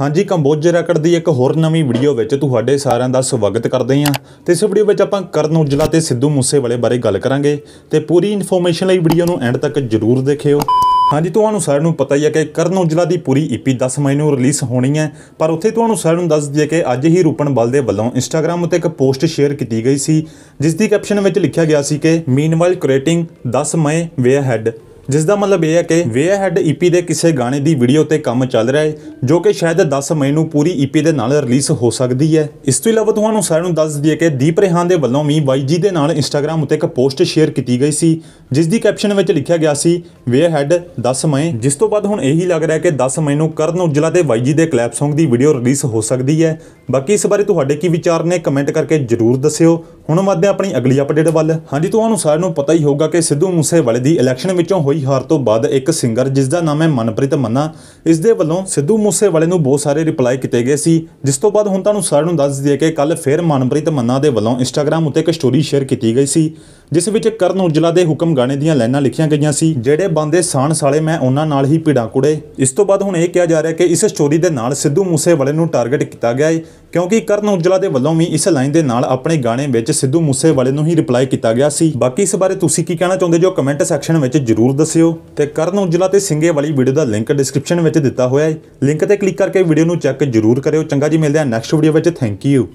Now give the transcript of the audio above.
ਹਾਂਜੀ ਕੰਬੋਜ ਰੈਕਡ ਦੀ ਇੱਕ ਹੋਰ ਨਵੀਂ ਵੀਡੀਓ ਵਿੱਚ ਤੁਹਾਡੇ ਸਾਰਿਆਂ ਦਾ ਸਵਾਗਤ ਕਰਦੇ ਹਾਂ ਤੇ ਇਸ ਵੀਡੀਓ ਵਿੱਚ ਆਪਾਂ ਕਰਨ ਉਜਲਾ ਤੇ ਸਿੱਧੂ ਮੂਸੇਵਾਲੇ ਬਾਰੇ ਗੱਲ ਕਰਾਂਗੇ ਤੇ ਪੂਰੀ ਇਨਫੋਰਮੇਸ਼ਨ ਲਈ ਵੀਡੀਓ ਨੂੰ ਐਂਡ ਤੱਕ ਜ਼ਰੂਰ ਦੇਖਿਓ ਹਾਂਜੀ ਤੁਹਾਨੂੰ ਸਾਰਿਆਂ ਨੂੰ ਪਤਾ ਹੀ ਹੈ ਕਿ ਕਰਨ ਉਜਲਾ ਦੀ ਪੂਰੀ ਈਪੀ e 10 ਮਈ ਨੂੰ ਰਿਲੀਜ਼ ਹੋਣੀ ਹੈ ਪਰ ਉੱਥੇ ਤੁਹਾਨੂੰ ਸਾਰਿਆਂ ਨੂੰ ਦੱਸ ਦਈਏ ਕਿ ਅੱਜ ਹੀ ਰੂਪਨ ਬਲ ਦੇ ਵੱਲੋਂ ਇੰਸਟਾਗ੍ਰam ਉੱਤੇ ਇੱਕ ਪੋਸਟ ਸ਼ੇਅਰ ਕੀਤੀ ਗਈ ਸੀ ਜਿਸ ਦੀ ਕੈਪਸ਼ਨ ਵਿੱਚ ਲਿਖਿਆ ਗਿਆ ਸੀ ਕਿ ਮੀਨਵਾਈਲ ਕ੍ਰੀਏਟਿੰਗ 10 ਮਈ ਵੇਅਰ ਹੈਡ ਜਿਸ ਦਾ ਮਤਲਬ ਇਹ ਹੈ ਕਿ ਵੇ ਹੈਡ ਈਪੀ ਦੇ ਕਿਸੇ ਗਾਣੇ ਦੀ ਵੀਡੀਓ ਤੇ ਕੰਮ ਚੱਲ ਰਿਹਾ ਹੈ ਜੋ ਕਿ ਸ਼ਾਇਦ 10 ਮਈ ਨੂੰ ਪੂਰੀ ਈਪੀ e ਦੇ ਨਾਲ ਰਿਲੀਜ਼ ਹੋ ਸਕਦੀ ਹੈ ਇਸ ਤੋਂ ਇਲਾਵਾ ਤੁਹਾਨੂੰ ਸਾਰਿਆਂ ਨੂੰ ਦੱਸ ਦਈਏ ਕਿ ਦੀਪ ਰਹਿਾਨ ਦੇ ਵੱਲੋਂ ਵੀ ਜੀ ਦੇ ਨਾਲ ਇੰਸਟਾਗ੍ਰam ਉੱਤੇ ਇੱਕ ਪੋਸਟ ਸ਼ੇਅਰ ਕੀਤੀ ਗਈ ਸੀ ਜਿਸ ਦੀ ਕੈਪਸ਼ਨ ਵਿੱਚ ਲਿਖਿਆ ਗਿਆ ਸੀ ਵੇ ਹੈਡ 10 ਮਈ ਜਿਸ ਤੋਂ ਬਾਅਦ ਹੁਣ ਇਹੀ ਲੱਗ ਰਿਹਾ ਹੈ ਕਿ 10 ਮਈ ਨੂੰ ਕਰਨ ਉਜਲਾ ਤੇ ਜੀ ਦੇ ਕਲੈਪ Song ਦੀ ਵੀਡੀਓ ਰਿਲੀਜ਼ ਹੋ ਸਕਦੀ ਹੈ ਬਾਕੀ ਇਸ ਬਾਰੇ ਤੁਹਾਡੇ ਕੀ ਵਿਚਾਰ ਨੇ ਕਮੈਂਟ ਕਰਕੇ ਜ਼ਰੂਰ ਦੱਸਿਓ ਹੁਣ ਮੱਦੇ ਆਪਣੀ ਅਗਲੀ ਅਪਡੇਟ ਵੱਲ ਹਾਂਜੀ ਤੁਹਾਨੂੰ ਸਾਰਿਆਂ ਨੂੰ ਪਤਾ ਹੀ ਹੋਊਗਾ ਕਿ ਸਿੱਧੂ ਮੂਸੇਵਾਲੇ ਦੀ ਇਲੈਕਸ਼ਨ ਵਿੱਚੋਂ ਹੋਈ ਹਾਰ ਤੋਂ ਬਾਅਦ ਇੱਕ ਸਿੰਗਰ ਜਿਸ ਦਾ ਨਾਮ ਹੈ ਮਨਪ੍ਰੀਤ ਮੰਨਾ ਇਸ ਦੇ ਵੱਲੋਂ ਸਿੱਧੂ ਮੂਸੇਵਾਲੇ ਨੂੰ ਬਹੁਤ ਸਾਰੇ ਰਿਪਲਾਈ ਕੀਤੇ ਗਏ ਸੀ ਜਿਸ ਤੋਂ ਬਾਅਦ ਹੁਣ ਤੁਹਾਨੂੰ ਸਾਰਿਆਂ ਨੂੰ ਦੱਸ ਦਈਏ ਕਿ ਕੱਲ ਫੇਰ ਮਨਪ੍ਰੀਤ ਮੰਨਾ ਦੇ ਵੱਲੋਂ ਇੰਸਟਾਗ੍ਰam ਉੱਤੇ ਇੱਕ ਸਟੋਰੀ ਸ਼ੇਅਰ ਕੀਤੀ ਗਈ ਸੀ ਜਿਸ ਵਿੱਚ ਕਰਨ ਉਜਲਾ ਦੇ ਹੁਕਮ ਗਾਣੇ ਦੀਆਂ ਲਾਈਨਾਂ ਲਿਖੀਆਂ ਗਈਆਂ ਸੀ ਜਿਹੜੇ ਬੰਦੇ ਸਾਣ ਸਾਲੇ ਮੈਂ ਉਹਨਾਂ ਨਾਲ ਹੀ ਪੀੜਾ ਕੁੜੇ ਇਸ ਤੋਂ ਬਾਅਦ ਹੁਣ ਇਹ ਕਿਹਾ ਜਾ ਰਿਹਾ ਕਿ ਇਸ ਸਟੋਰੀ ਦੇ ਨਾਲ ਸਿੱਧੂ ਮੂਸੇਵਾਲੇ ਨੂੰ ਟਾਰਗੇਟ ਕੀਤਾ ਗਿਆ ਹੈ ਕਿਉਂਕਿ ਕਰਨ ਔਜਲਾ ਦੇ ਵੱਲੋਂ ਵੀ ਇਸ ਲਾਈਨ ਦੇ ਨਾਲ ਆਪਣੇ ਗਾਣੇ ਵਿੱਚ ਸਿੱਧੂ ਮੂਸੇਵਾਲੇ ਨੂੰ ਹੀ ਰਿਪਲਾਈ ਕੀਤਾ ਗਿਆ ਸੀ ਬਾਕੀ ਇਸ ਬਾਰੇ ਤੁਸੀਂ ਕੀ ਕਹਿਣਾ ਚਾਹੁੰਦੇ ਜੋ ਕਮੈਂਟ ਸੈਕਸ਼ਨ ਵਿੱਚ ਜਰੂਰ ਦੱਸਿਓ ਤੇ ਕਰਨ ਔਜਲਾ ਤੇ ਸਿੰਘੇ ਵਾਲੀ ਵੀਡੀਓ ਦਾ ਲਿੰਕ ਡਿਸਕ੍ਰਿਪਸ਼ਨ ਵਿੱਚ ਦਿੱਤਾ ਹੋਇਆ ਹੈ ਲਿੰਕ ਤੇ ਕਲਿੱਕ ਕਰਕੇ ਵੀਡੀਓ ਨੂੰ ਚੈੱਕ ਜਰੂਰ ਕਰਿਓ ਚੰਗਾ ਜੀ ਮਿਲਦੇ ਆ ਨੈਕਸਟ ਵੀਡੀਓ ਵਿੱਚ ਥੈਂਕ ਯੂ